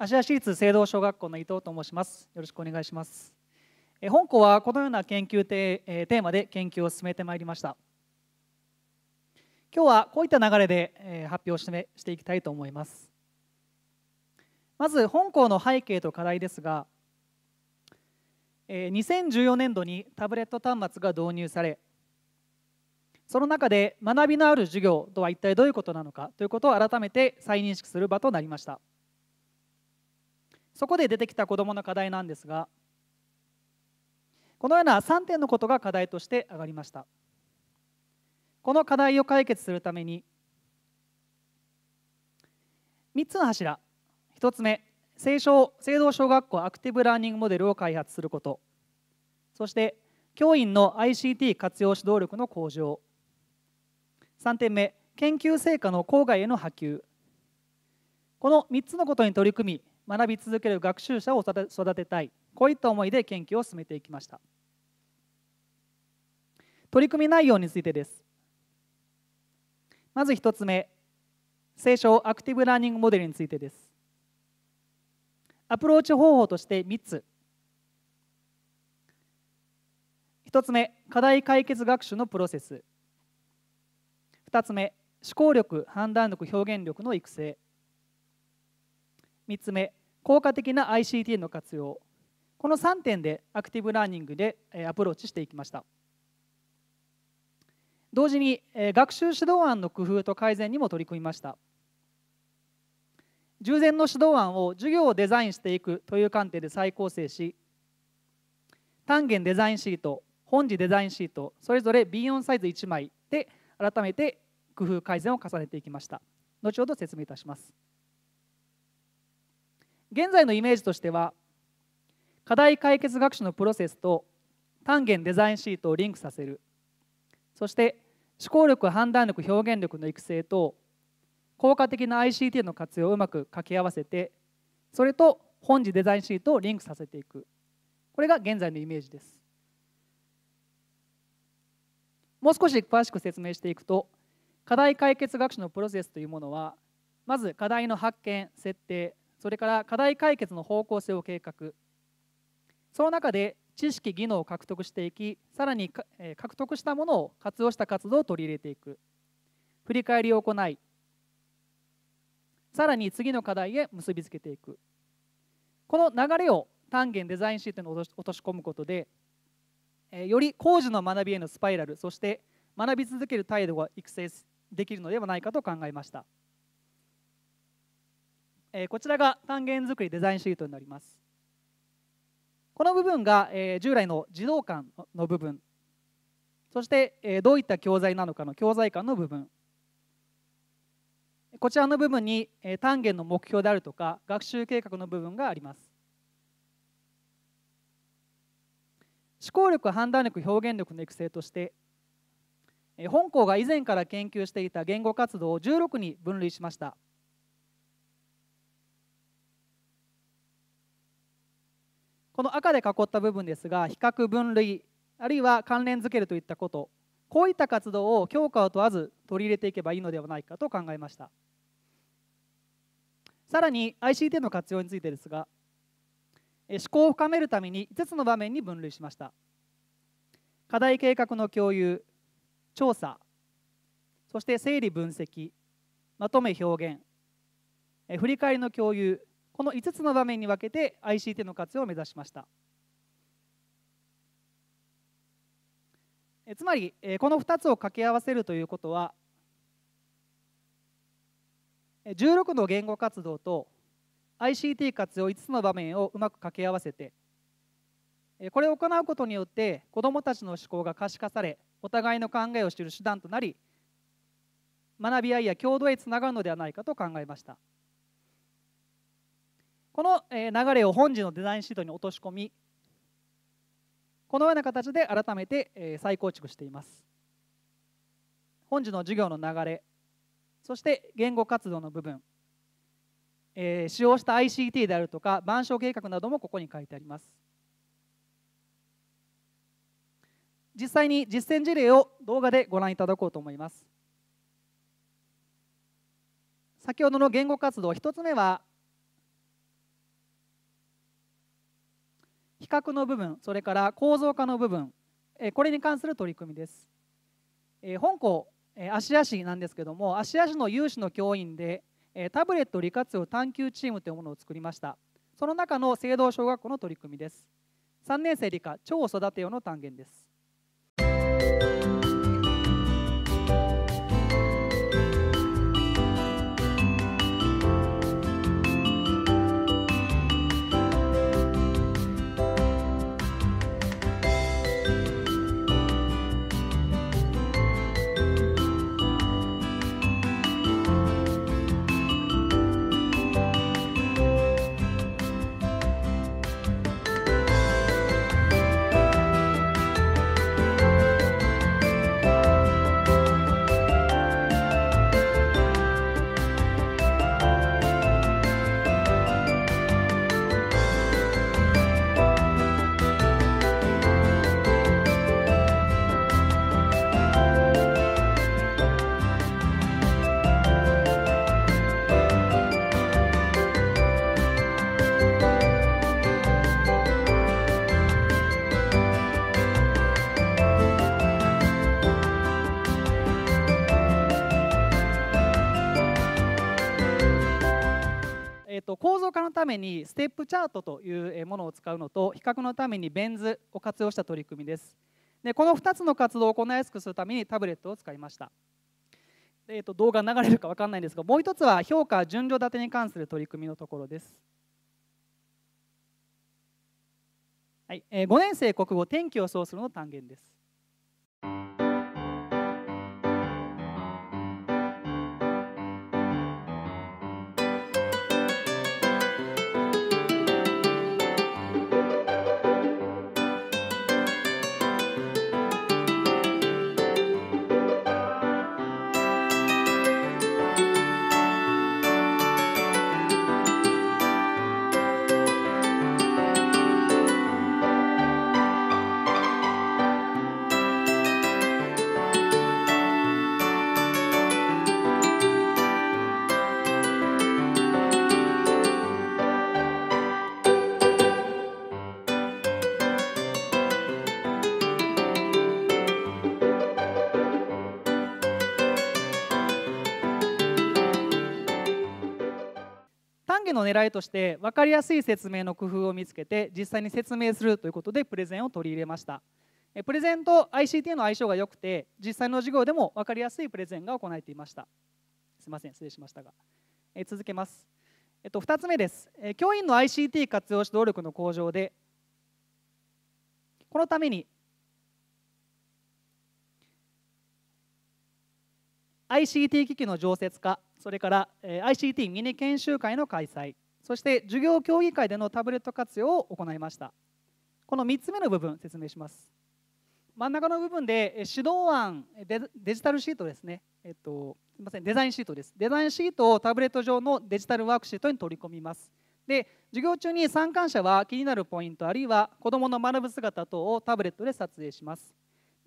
芦屋市立聖堂小学校の伊藤と申しますよろしくお願いします本校はこのような研究テーマで研究を進めてまいりました今日はこういった流れで発表してしていきたいと思いますまず本校の背景と課題ですが2014年度にタブレット端末が導入されその中で学びのある授業とは一体どういうことなのかということを改めて再認識する場となりましたそこで出てきた子どもの課題なんですがこのような3点のことが課題として挙がりましたこの課題を解決するために3つの柱1つ目青少青道小学校アクティブラーニングモデルを開発することそして教員の ICT 活用指導力の向上3点目研究成果の郊外への波及この3つのことに取り組み学び続ける学習者を育てたいこういった思いで研究を進めていきました取り組み内容についてですまず1つ目聖書アクティブラーニングモデルについてですアプローチ方法として3つ1つ目課題解決学習のプロセス2つ目思考力判断力表現力の育成3つ目効果的な ICT の活用この3点でアクティブラーニングでアプローチしていきました同時に学習指導案の工夫と改善にも取り組みました従前の指導案を授業をデザインしていくという観点で再構成し単元デザインシート本次デザインシートそれぞれ B4 サイズ1枚で改めて工夫改善を重ねていきました後ほど説明いたします現在のイメージとしては課題解決学習のプロセスと単元デザインシートをリンクさせるそして思考力判断力表現力の育成と効果的な ICT の活用をうまく掛け合わせてそれと本次デザインシートをリンクさせていくこれが現在のイメージですもう少し詳しく説明していくと課題解決学習のプロセスというものはまず課題の発見設定それから課題解決の方向性を計画その中で知識技能を獲得していきさらに、え獲得したものを活用した活動を取り入れていく振り返りを行いさらに次の課題へ結びつけていくこの流れを単元デザインシートに落とし込むことで、えより工事の学びへのスパイラルそして学び続ける態度が育成できるのではないかと考えました。えー、こちらが単元作りデザインシートになります。この部分が、えー、従来の児童館の部分、そして、えー、どういった教材なのかの教材館の部分、こちらの部分に、えー、単元の目標であるとか学習計画の部分があります。思考力、判断力、表現力の育成として、本校が以前から研究していた言語活動を16に分類しました。この赤で囲った部分ですが比較分類あるいは関連づけるといったことこういった活動を強化を問わず取り入れていけばいいのではないかと考えましたさらに ICT の活用についてですが思考を深めるために5つの場面に分類しました課題計画の共有調査そして整理分析まとめ表現振り返りの共有この5つの場面に分けて ICT の活用を目指しましたつまりこの2つを掛け合わせるということは16の言語活動と ICT 活用5つの場面をうまく掛け合わせてこれを行うことによって子どもたちの思考が可視化されお互いの考えを知る手段となり学び合いや共同へつながるのではないかと考えました。この流れを本時のデザインシートに落とし込みこのような形で改めて再構築しています本日の授業の流れそして言語活動の部分使用した ICT であるとか板書計画などもここに書いてあります実際に実践事例を動画でご覧いただこうと思います先ほどの言語活動1つ目は比較の部分それから構造化の部分これに関する取り組みです本校芦屋市なんですけども芦屋市の有志の教員でタブレット利活用探究チームというものを作りましたその中の青道小学校の取り組みです3年生理科超育て用の単元ですえっと、構造化のためにステップチャートというものを使うのと比較のためにベン図を活用した取り組みですでこの2つの活動を行いやすくするためにタブレットを使いましたえー、と動画流れるか分かんないんですがもう一つは評価順序立てに関する取り組みのところです、はいえー、5年生国語天気をそうするの単元です時の狙いとして分かりやすい説明の工夫を見つけて実際に説明するということでプレゼンを取り入れましたプレゼンと ICT の相性が良くて実際の授業でも分かりやすいプレゼンが行えていましたすいません失礼しましたが続けますえっと2つ目です教員の ICT 活用指導力の向上でこのために ICT 機器の常設化それから ICT ミニ研修会の開催そして授業協議会でのタブレット活用を行いましたこの3つ目の部分説明します真ん中の部分で指導案デジタルシートですね、えっと、すみませんデザインシートですデザインシートをタブレット上のデジタルワークシートに取り込みますで授業中に参観者は気になるポイントあるいは子どもの学ぶ姿等をタブレットで撮影します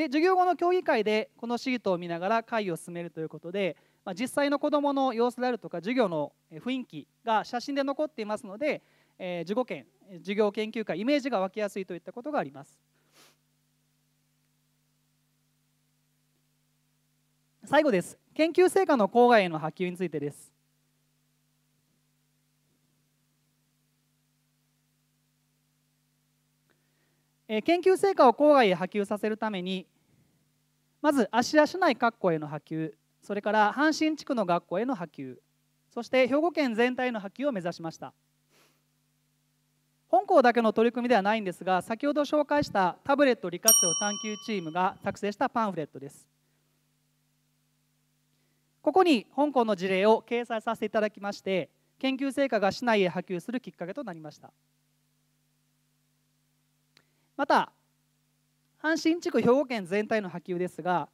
で授業後の協議会でこのシートを見ながら会を進めるということで、まあ、実際の子どもの様子であるとか授業の雰囲気が写真で残っていますので、えー、授語圏授業研究会イメージが湧きやすいといったことがあります。最後です。研究成果の郊外への波及についてです。研究成果を郊外へ波及させるためにまず芦屋市内各校への波及それから阪神地区の学校への波及そして兵庫県全体の波及を目指しました本校だけの取り組みではないんですが先ほど紹介したタブレット利活用探究チームが作成したパンフレットですここに本校の事例を掲載させていただきまして研究成果が市内へ波及するきっかけとなりましたまた阪神地区兵庫県全体の波及ですが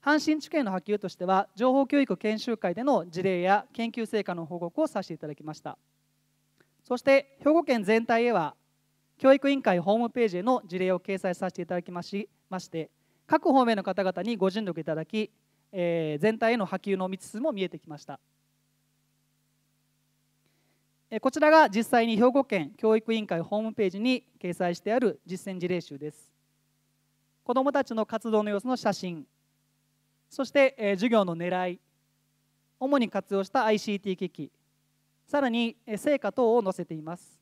阪神地区への波及としては情報教育研修会での事例や研究成果の報告をさせていただきましたそして兵庫県全体へは教育委員会ホームページへの事例を掲載させていただきましまして各方面の方々にご尽力いただき、えー、全体への波及の道筋も見えてきました、えー、こちらが実際に兵庫県教育委員会ホームページに掲載してある実践事例集です子どもたちの活動の様子の写真そして、え授業の狙い主に活用した ICT 機器さらに成果等を載せています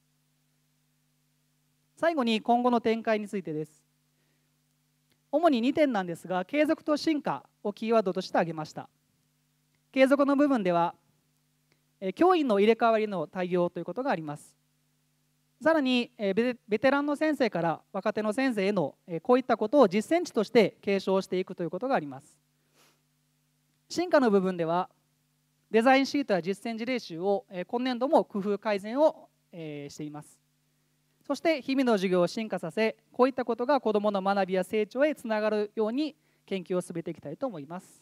最後に今後の展開についてです主に2点なんですが継続と進化をキーワードとして挙げました継続の部分では教員の入れ替わりの対応ということがありますさらにベテランの先生から若手の先生へのこういったことを実践値として継承していくということがあります進化の部分ではデザインシートや実践事例集を今年度も工夫改善をしていますそして日々の授業を進化させこういったことが子どもの学びや成長へつながるように研究を進めていきたいと思いますす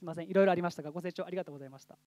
みませんいろいろありましたがご清聴ありがとうございました